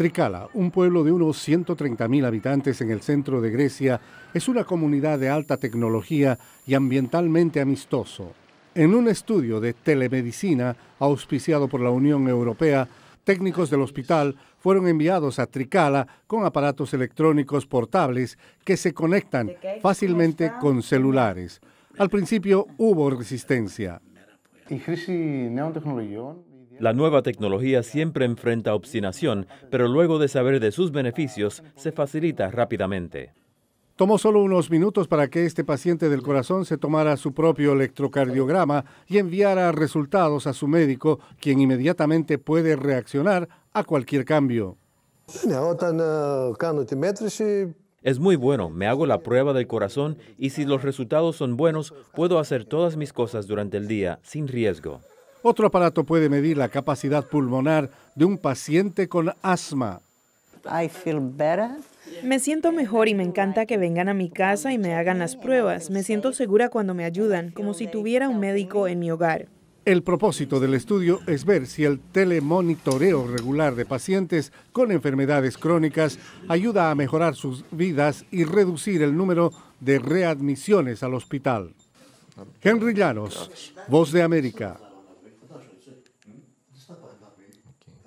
Tricala, un pueblo de unos 130.000 habitantes en el centro de Grecia, es una comunidad de alta tecnología y ambientalmente amistoso. En un estudio de telemedicina auspiciado por la Unión Europea, técnicos del hospital fueron enviados a Tricala con aparatos electrónicos portables que se conectan fácilmente con celulares. Al principio hubo resistencia. La nueva tecnología siempre enfrenta obstinación, pero luego de saber de sus beneficios, se facilita rápidamente. Tomó solo unos minutos para que este paciente del corazón se tomara su propio electrocardiograma y enviara resultados a su médico, quien inmediatamente puede reaccionar a cualquier cambio. Es muy bueno, me hago la prueba del corazón y si los resultados son buenos, puedo hacer todas mis cosas durante el día sin riesgo. Otro aparato puede medir la capacidad pulmonar de un paciente con asma. Me siento mejor y me encanta que vengan a mi casa y me hagan las pruebas. Me siento segura cuando me ayudan, como si tuviera un médico en mi hogar. El propósito del estudio es ver si el telemonitoreo regular de pacientes con enfermedades crónicas ayuda a mejorar sus vidas y reducir el número de readmisiones al hospital. Henry Llanos, Voz de América. okay